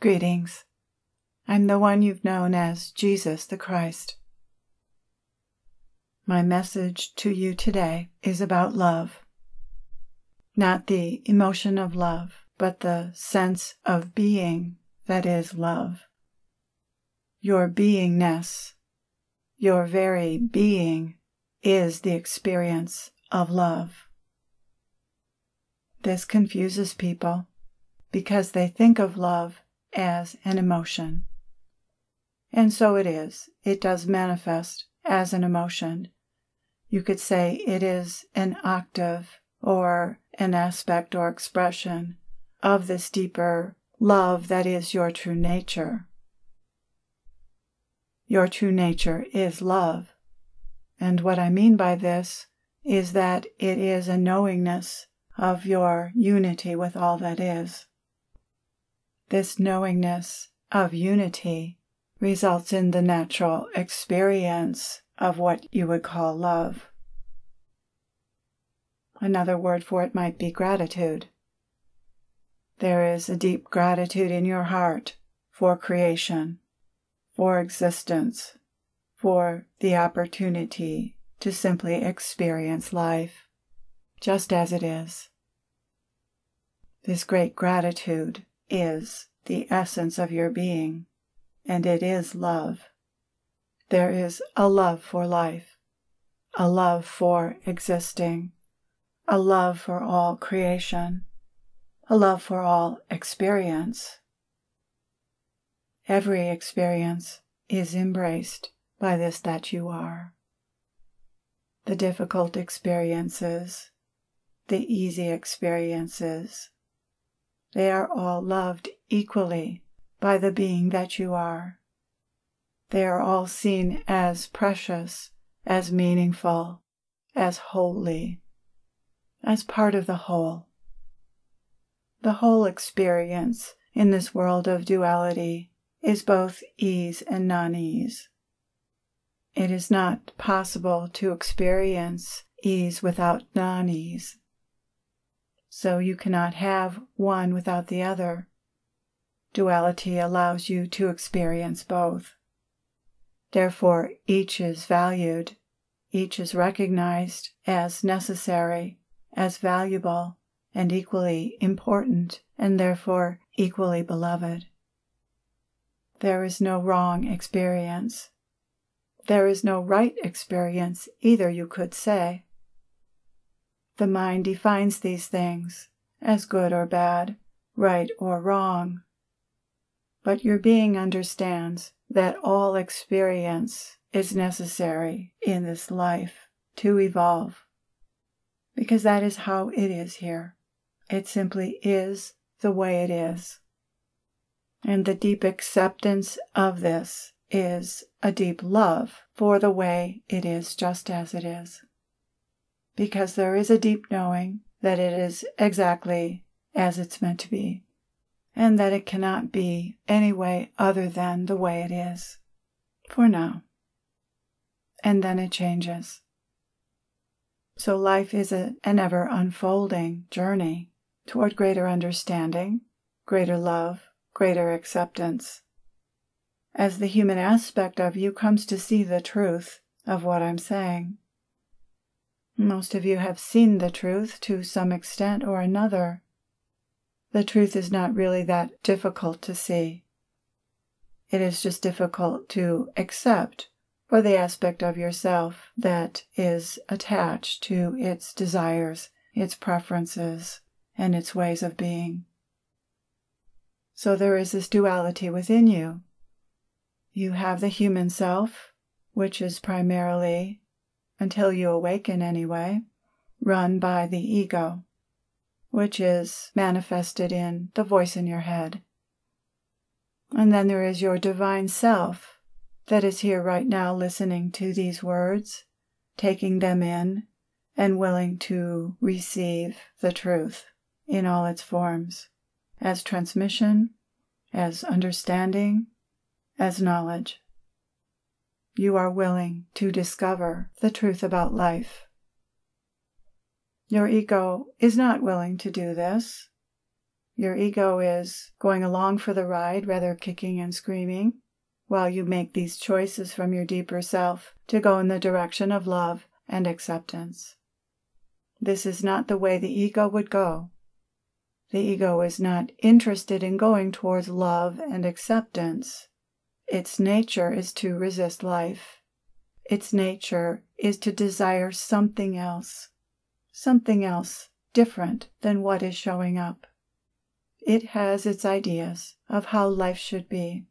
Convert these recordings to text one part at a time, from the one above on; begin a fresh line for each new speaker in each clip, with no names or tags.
Greetings. I'm the one you've known as Jesus the Christ. My message to you today is about love. Not the emotion of love, but the sense of being that is love. Your beingness, your very being, is the experience of love. This confuses people because they think of love as an emotion. And so it is. It does manifest as an emotion. You could say it is an octave or an aspect or expression of this deeper love that is your true nature. Your true nature is love. And what I mean by this is that it is a knowingness of your unity with all that is. This knowingness of unity results in the natural experience of what you would call love. Another word for it might be gratitude. There is a deep gratitude in your heart for creation, for existence, for the opportunity to simply experience life just as it is. This great gratitude is the essence of your being, and it is love. There is a love for life, a love for existing, a love for all creation, a love for all experience. Every experience is embraced by this that you are. The difficult experiences, the easy experiences, they are all loved equally by the being that you are. They are all seen as precious, as meaningful, as holy, as part of the whole. The whole experience in this world of duality is both ease and non ease. It is not possible to experience ease without non ease so you cannot have one without the other. Duality allows you to experience both. Therefore, each is valued, each is recognized as necessary, as valuable, and equally important, and therefore equally beloved. There is no wrong experience. There is no right experience either, you could say. The mind defines these things as good or bad, right or wrong. But your being understands that all experience is necessary in this life to evolve, because that is how it is here. It simply is the way it is. And the deep acceptance of this is a deep love for the way it is just as it is because there is a deep knowing that it is exactly as it's meant to be, and that it cannot be any way other than the way it is for now. And then it changes. So life is a, an ever unfolding journey toward greater understanding, greater love, greater acceptance. As the human aspect of you comes to see the truth of what I'm saying, most of you have seen the truth to some extent or another. The truth is not really that difficult to see. It is just difficult to accept for the aspect of yourself that is attached to its desires, its preferences, and its ways of being. So there is this duality within you. You have the human self, which is primarily until you awaken anyway, run by the ego, which is manifested in the voice in your head. And then there is your divine self that is here right now listening to these words, taking them in, and willing to receive the truth in all its forms as transmission, as understanding, as knowledge you are willing to discover the truth about life. Your ego is not willing to do this. Your ego is going along for the ride, rather kicking and screaming, while you make these choices from your deeper self to go in the direction of love and acceptance. This is not the way the ego would go. The ego is not interested in going towards love and acceptance. Its nature is to resist life. Its nature is to desire something else, something else different than what is showing up. It has its ideas of how life should be.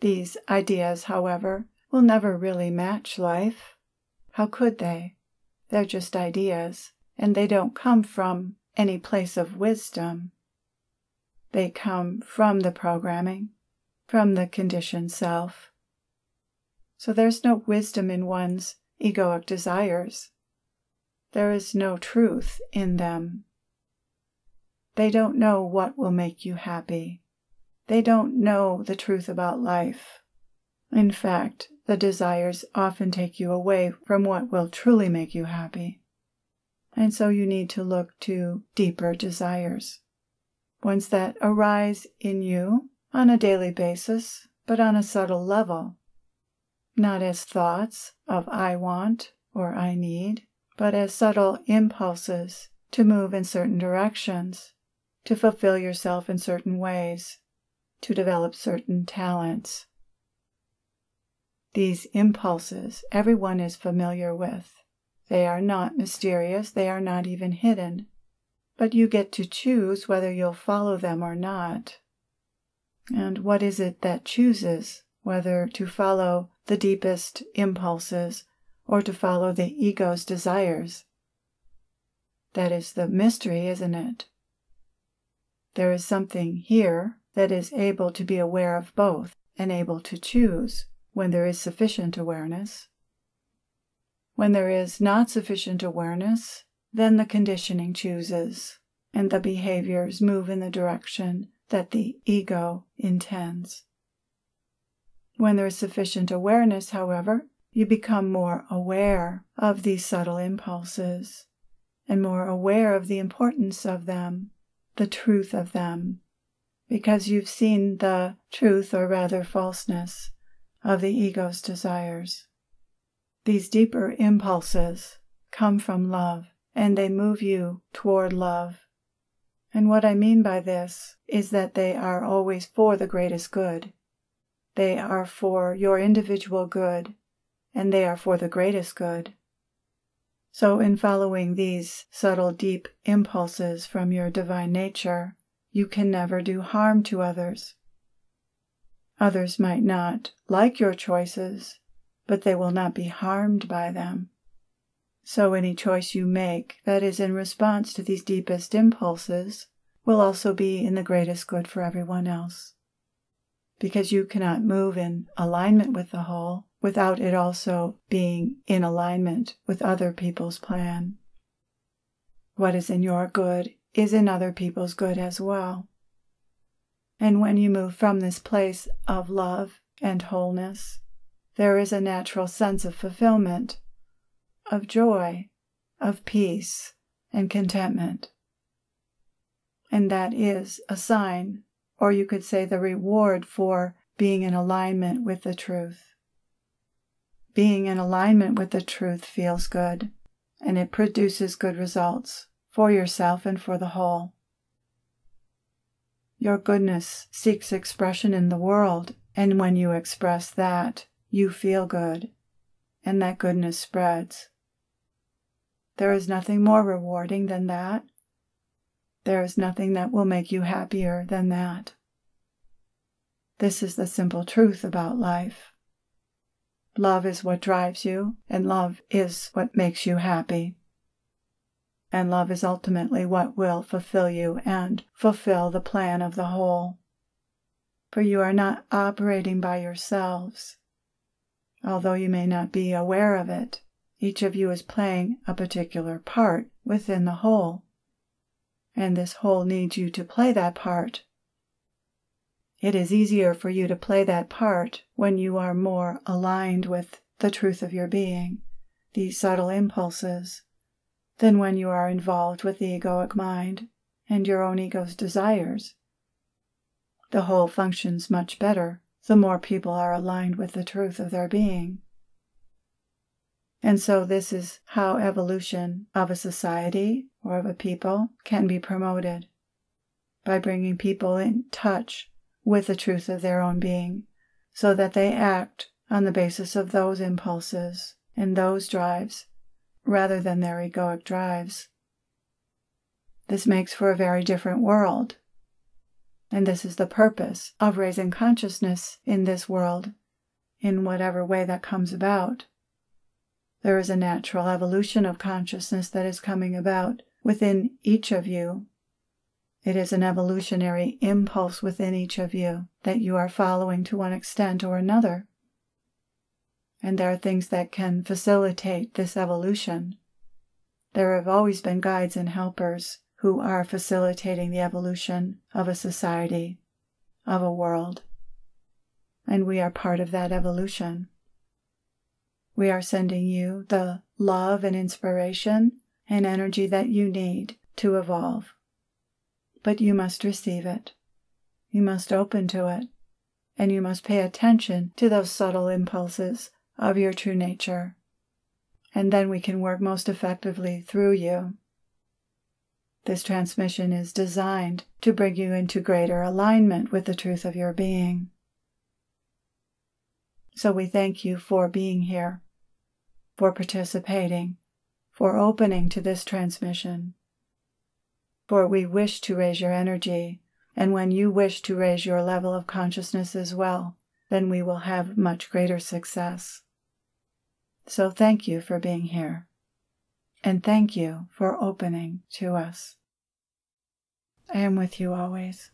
These ideas, however, will never really match life. How could they? They're just ideas, and they don't come from any place of wisdom. They come from the programming from the conditioned self. So there's no wisdom in one's egoic desires. There is no truth in them. They don't know what will make you happy. They don't know the truth about life. In fact, the desires often take you away from what will truly make you happy. And so you need to look to deeper desires, ones that arise in you on a daily basis, but on a subtle level. Not as thoughts of I want or I need, but as subtle impulses to move in certain directions, to fulfill yourself in certain ways, to develop certain talents. These impulses everyone is familiar with. They are not mysterious, they are not even hidden, but you get to choose whether you'll follow them or not. And what is it that chooses whether to follow the deepest impulses or to follow the ego's desires? That is the mystery, isn't it? There is something here that is able to be aware of both and able to choose when there is sufficient awareness. When there is not sufficient awareness, then the conditioning chooses, and the behaviors move in the direction that the ego intends. When there is sufficient awareness, however, you become more aware of these subtle impulses and more aware of the importance of them, the truth of them, because you've seen the truth, or rather falseness, of the ego's desires. These deeper impulses come from love and they move you toward love and what I mean by this is that they are always for the greatest good. They are for your individual good, and they are for the greatest good. So, in following these subtle, deep impulses from your divine nature, you can never do harm to others. Others might not like your choices, but they will not be harmed by them. So any choice you make that is in response to these deepest impulses will also be in the greatest good for everyone else. Because you cannot move in alignment with the whole without it also being in alignment with other people's plan. What is in your good is in other people's good as well. And when you move from this place of love and wholeness, there is a natural sense of fulfillment of joy, of peace, and contentment. And that is a sign, or you could say the reward for being in alignment with the truth. Being in alignment with the truth feels good, and it produces good results for yourself and for the whole. Your goodness seeks expression in the world, and when you express that, you feel good, and that goodness spreads. There is nothing more rewarding than that. There is nothing that will make you happier than that. This is the simple truth about life. Love is what drives you, and love is what makes you happy. And love is ultimately what will fulfill you and fulfill the plan of the whole. For you are not operating by yourselves, although you may not be aware of it. Each of you is playing a particular part within the whole, and this whole needs you to play that part. It is easier for you to play that part when you are more aligned with the truth of your being, these subtle impulses, than when you are involved with the egoic mind and your own ego's desires. The whole functions much better the more people are aligned with the truth of their being. And so, this is how evolution of a society or of a people can be promoted by bringing people in touch with the truth of their own being so that they act on the basis of those impulses and those drives rather than their egoic drives. This makes for a very different world. And this is the purpose of raising consciousness in this world, in whatever way that comes about. There is a natural evolution of consciousness that is coming about within each of you. It is an evolutionary impulse within each of you that you are following to one extent or another. And there are things that can facilitate this evolution. There have always been guides and helpers who are facilitating the evolution of a society, of a world. And we are part of that evolution. We are sending you the love and inspiration and energy that you need to evolve. But you must receive it. You must open to it. And you must pay attention to those subtle impulses of your true nature. And then we can work most effectively through you. This transmission is designed to bring you into greater alignment with the truth of your being. So we thank you for being here for participating, for opening to this transmission. For we wish to raise your energy, and when you wish to raise your level of consciousness as well, then we will have much greater success. So thank you for being here, and thank you for opening to us. I am with you always.